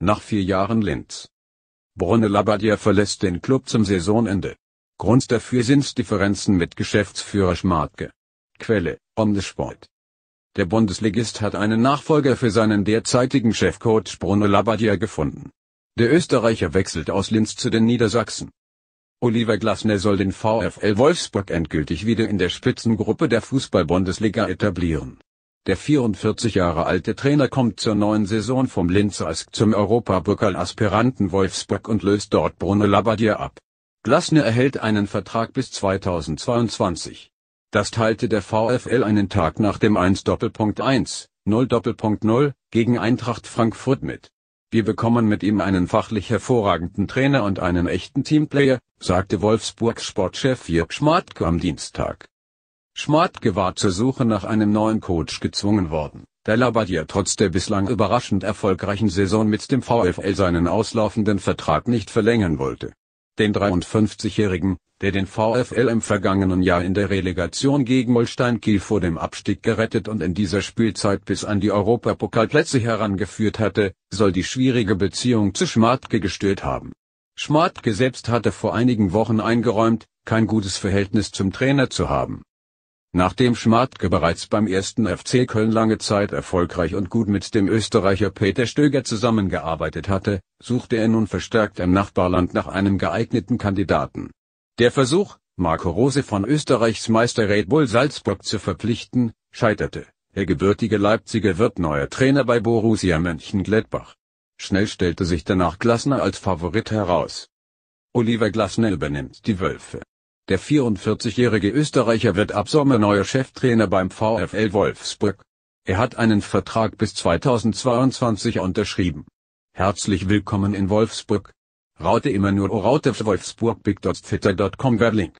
nach vier Jahren Linz. Brune Labbadia verlässt den Club zum Saisonende. Grund dafür sind Differenzen mit Geschäftsführer Schmartke. Quelle, Omnisport. Der Bundesligist hat einen Nachfolger für seinen derzeitigen Chefcoach Bruno Labbadia gefunden. Der Österreicher wechselt aus Linz zu den Niedersachsen. Oliver Glasner soll den VfL Wolfsburg endgültig wieder in der Spitzengruppe der Fußball-Bundesliga etablieren. Der 44 Jahre alte Trainer kommt zur neuen Saison vom Linzer ASK zum Europapokal-Aspiranten Wolfsburg und löst dort Bruno Labbadia ab. Glasner erhält einen Vertrag bis 2022. Das teilte der VfL einen Tag nach dem 1.1, 0.0 gegen Eintracht Frankfurt mit. Wir bekommen mit ihm einen fachlich hervorragenden Trainer und einen echten Teamplayer, sagte Wolfsburgs Sportchef Jörg Schmartke am Dienstag. Schmortke war zur Suche nach einem neuen Coach gezwungen worden, da Labbadia trotz der bislang überraschend erfolgreichen Saison mit dem VfL seinen auslaufenden Vertrag nicht verlängern wollte. Den 53-Jährigen, der den VfL im vergangenen Jahr in der Relegation gegen Holstein Kiel vor dem Abstieg gerettet und in dieser Spielzeit bis an die Europapokalplätze herangeführt hatte, soll die schwierige Beziehung zu Schmartke gestört haben. Schmartke selbst hatte vor einigen Wochen eingeräumt, kein gutes Verhältnis zum Trainer zu haben. Nachdem Schmatke bereits beim ersten FC Köln lange Zeit erfolgreich und gut mit dem Österreicher Peter Stöger zusammengearbeitet hatte, suchte er nun verstärkt im Nachbarland nach einem geeigneten Kandidaten. Der Versuch, Marco Rose von Österreichs Meister Red Bull Salzburg zu verpflichten, scheiterte. Der gebürtige Leipziger wird neuer Trainer bei Borussia Mönchengladbach. Schnell stellte sich danach Glasner als Favorit heraus. Oliver Glasner übernimmt die Wölfe. Der 44-jährige Österreicher wird ab Sommer neuer Cheftrainer beim VfL Wolfsburg. Er hat einen Vertrag bis 2022 unterschrieben. Herzlich willkommen in Wolfsburg. Raute immer nur Raute Wolfsburg big.twitter.com Werlink.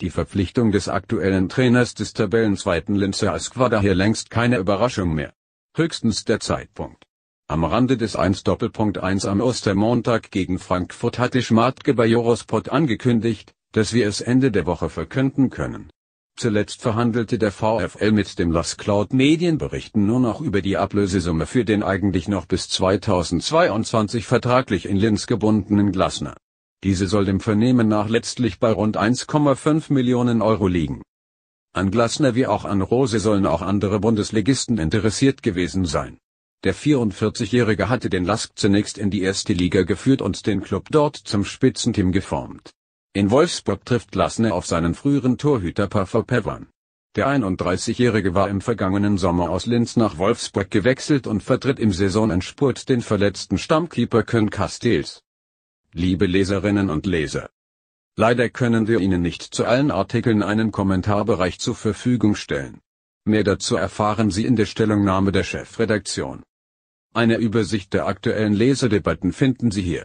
Die Verpflichtung des aktuellen Trainers des Tabellenzweiten Linzer ASK war daher längst keine Überraschung mehr. Höchstens der Zeitpunkt. Am Rande des 1.1 am Ostermontag gegen Frankfurt hatte Schmartke bei Jorosport angekündigt, dass wir es Ende der Woche verkünden können. Zuletzt verhandelte der VfL mit dem Las Cloud Medienberichten nur noch über die Ablösesumme für den eigentlich noch bis 2022 vertraglich in Linz gebundenen Glasner. Diese soll dem Vernehmen nach letztlich bei rund 1,5 Millionen Euro liegen. An Glasner wie auch an Rose sollen auch andere Bundesligisten interessiert gewesen sein. Der 44-Jährige hatte den Lask zunächst in die erste Liga geführt und den Club dort zum Spitzenteam geformt. In Wolfsburg trifft Lassner auf seinen früheren Torhüter Paffer Pevan. Der 31-Jährige war im vergangenen Sommer aus Linz nach Wolfsburg gewechselt und vertritt im Saisonendspurt den verletzten Stammkeeper Kön Castells. Liebe Leserinnen und Leser. Leider können wir Ihnen nicht zu allen Artikeln einen Kommentarbereich zur Verfügung stellen. Mehr dazu erfahren Sie in der Stellungnahme der Chefredaktion. Eine Übersicht der aktuellen Leserdebatten finden Sie hier.